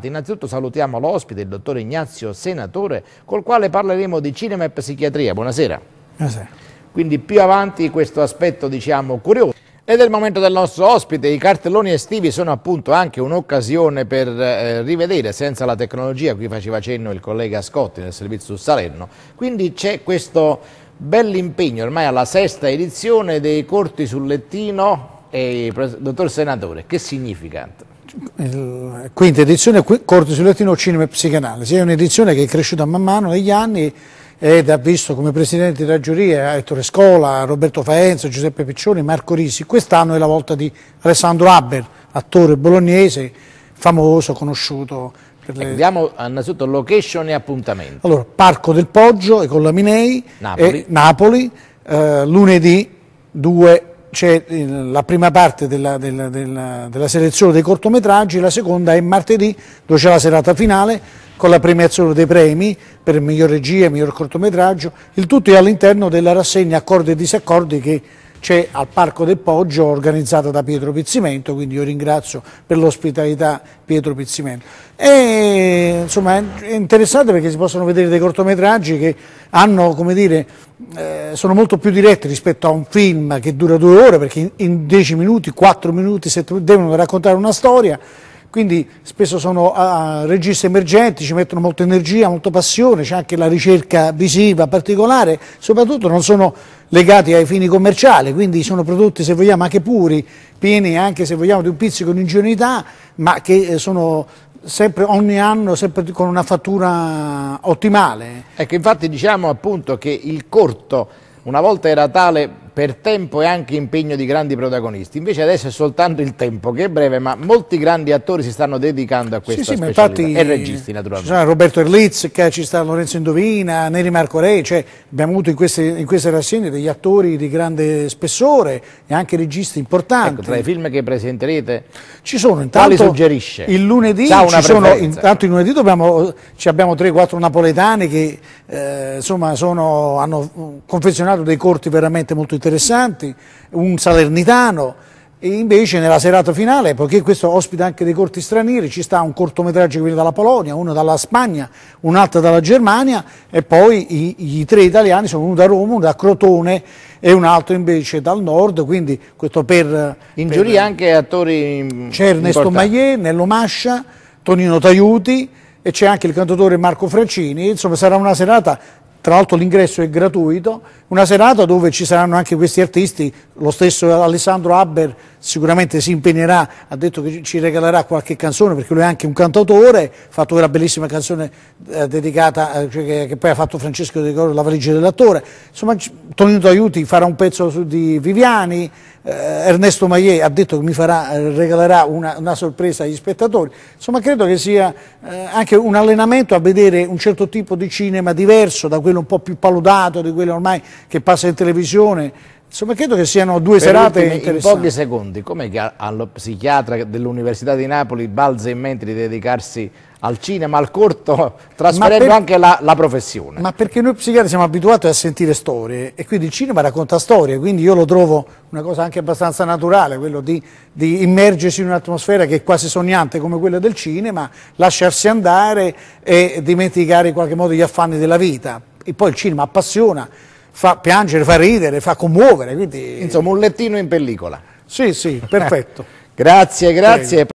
parte. Innanzitutto salutiamo l'ospite, il dottor Ignazio Senatore, col quale parleremo di cinema e psichiatria. Buonasera. Buonasera. Quindi più avanti questo aspetto diciamo curioso. Ed è il momento del nostro ospite, i cartelloni estivi sono appunto anche un'occasione per eh, rivedere senza la tecnologia, qui faceva cenno il collega Scotti nel servizio su Salerno, quindi c'è questo bell'impegno ormai alla sesta edizione dei corti sul lettino e dottor Senatore, che significa? quinta edizione Corte sul Latino Cinema e Psicanalisi, è un'edizione che è cresciuta man mano negli anni ed ha visto come presidente della giuria Ettore Scola, Roberto Faenza, Giuseppe Piccioni, Marco Risi. Quest'anno è la volta di Alessandro Haber, attore bolognese, famoso, conosciuto. Per le... Andiamo ecco, innanzitutto location e appuntamento. Allora, Parco del Poggio e con la Minei, Napoli, Napoli eh, lunedì 2 c'è eh, la prima parte della, della, della, della, selezione dei cortometraggi, la seconda è martedì dove c'è la serata finale con la premiazione dei premi per miglior regia, miglior cortometraggio, il tutto è all'interno della rassegna accordi e disaccordi che c'è al Parco del Poggio organizzata da Pietro Pizzimento, quindi io ringrazio per l'ospitalità Pietro Pizzimento. E, insomma è interessante perché si possono vedere dei cortometraggi che hanno, come dire, eh, sono molto più diretti rispetto a un film che dura due ore, perché in, in dieci minuti, quattro minuti, sette, devono raccontare una storia quindi spesso sono uh, registi emergenti, ci mettono molta energia, molta passione, c'è anche la ricerca visiva particolare, soprattutto non sono legati ai fini commerciali, quindi sono prodotti se vogliamo anche puri, pieni anche se vogliamo di un pizzico di ingenuità, ma che eh, sono sempre ogni anno sempre con una fattura ottimale. Ecco, infatti diciamo appunto che il corto una volta era tale per tempo e anche impegno di grandi protagonisti. Invece adesso è soltanto il tempo, che è breve, ma molti grandi attori si stanno dedicando a questa Sì, sì, infatti, e registi naturalmente. Ci sono Roberto Erlitz, ci sta Lorenzo Indovina, Neri Marco Re, cioè abbiamo avuto in queste, in queste, rassegne degli attori di grande spessore e anche registi importanti. Ecco, tra i film che presenterete, ci sono intanto... Quali suggerisce? Il lunedì, sono, intanto il lunedì dobbiamo, ci abbiamo 3-4 napoletani che eh, insomma, sono, hanno confezionato dei corti veramente molto interessanti interessanti, un salernitano, e invece nella serata finale, poiché questo ospita anche dei corti stranieri, ci sta un cortometraggio che viene dalla Polonia, uno dalla Spagna, un altro dalla Germania e poi i, i, tre italiani sono uno da Roma, uno da Crotone e un altro invece dal nord, quindi questo per... In per, giuria anche attori... C'è Ernesto Maillet, Nello Mascia, Tonino Taiuti e c'è anche il cantatore Marco Francini, insomma sarà una serata tra l'altro l'ingresso è gratuito, una serata dove ci saranno anche questi artisti, lo stesso Alessandro Haber sicuramente si impegnerà, ha detto che ci regalerà qualche canzone perché lui è anche un cantautore, ha fatto quella bellissima canzone eh, dedicata, eh, cioè, che, che, poi ha fatto Francesco De Coro, La valigia dell'attore, insomma Tonino D'Aiuti farà un pezzo su, di Viviani, eh, Ernesto Maillet ha detto che mi farà, eh, regalerà una, una, sorpresa agli spettatori, insomma credo che sia eh, anche un allenamento a vedere un certo tipo di cinema diverso da quello quello un po' più paludato, di quello ormai che passa in televisione. Insomma, credo che siano due per serate ultimi, interessanti. In pochi secondi, come che allo psichiatra dell'Università di Napoli balza in mente di dedicarsi al cinema, al corto, trasferendo per, anche la, la, professione? Ma perché noi psichiatri siamo abituati a sentire storie e quindi il cinema racconta storie, quindi io lo trovo una cosa anche abbastanza naturale, quello di, di immergersi in un'atmosfera che è quasi sognante come quella del cinema, lasciarsi andare e dimenticare in qualche modo gli affanni della vita e poi il cinema appassiona, fa piangere, fa ridere, fa commuovere. Quindi... Insomma, un lettino in pellicola. Sì, sì, perfetto. grazie, grazie. Prego.